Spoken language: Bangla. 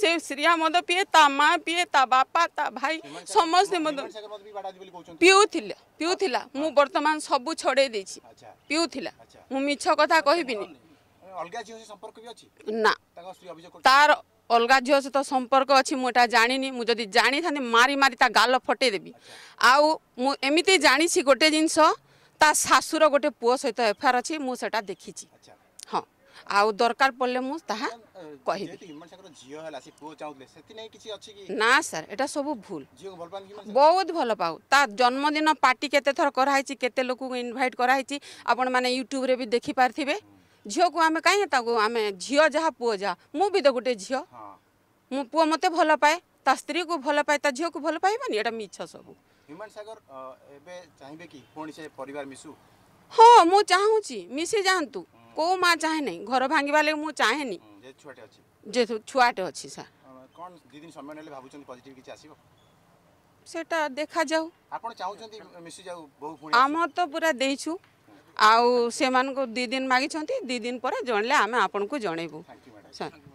সে সিরিয়া মদ পিয়ে তা মা পিয়ে তা বাপা তা ভাই সমস্তে মদ পিউলে পিউলা মু বর্তমান সবু ছড়াই দিয়েছি পিউলা মু মিছ কথা কহবিনি না তার অলগা ঝিও সহ সম্পর্ক অছি মু এটা জানিনি মু যদি জানি থাকে মারি মারি তা গাল ফটাই দেবি আউ মু এমিতি জানিছি গোটে জিনিস তা শাশুর গোটে পুয় সহ এফআইআর অছি মু সেটা দেখিছি হ্যাঁ আউ দরকার পড়লে মু তাহা କହିବି ନା ସାର୍ ଏଇଟା ସବୁ ଭୁଲ ବହୁତ ଭଲ ପାଉ ତା ଜନ୍ମଦିନ ପାର୍ଟି କେତେ ଥର କରାହେଇଛି କେତେ ଲୋକଙ୍କୁ ଇନଭାଇଟ୍ କରାହେଇଛି ଆପଣମାନେ ୟୁଟ୍ୟୁବରେ ବି ଦେଖିପାରିଥିବେ ଝିଅକୁ ଆମେ କାହିଁ ତାକୁ ଆମେ ଝିଅ ଯାହା ପୁଅ ଯାହା ମୁଁ ବି ତ ଗୋଟେ ଝିଅ ମୋ ପୁଅ ମୋତେ ଭଲ ପାଏ ତା ସ୍ତ୍ରୀକୁ ଭଲ ପାଏ ତା ଝିଅକୁ ଭଲ ପାଇବନି ଏଇଟା ମିଛ ସବୁ ହଁ ମୁଁ ଚାହୁଁଛି ମିଶି ଯାଆନ୍ତୁ କେଉଁ ମା ଚାହେଁ ନାହିଁ ଘର ଭାଙ୍ଗିବା ଲାଗି ମୁଁ ଚାହେଁନି ଯେହେତୁ ଛୁଆଟେ ଅଛି ସାର୍ ଭାବୁଛନ୍ତି ଆସିବ ସେଟା ଦେଖାଯାଉ ଆପଣ ଚାହୁଁଛନ୍ତି ଆମର ତ ପୁରା ଦେଇଛୁ ଆଉ ସେମାନଙ୍କୁ ଦୁଇ ଦିନ ମାଗିଛନ୍ତି ଦୁଇ ଦିନ ପରେ ଜଣିଲେ ଆମେ ଆପଣଙ୍କୁ ଜଣେଇବୁ ସାର୍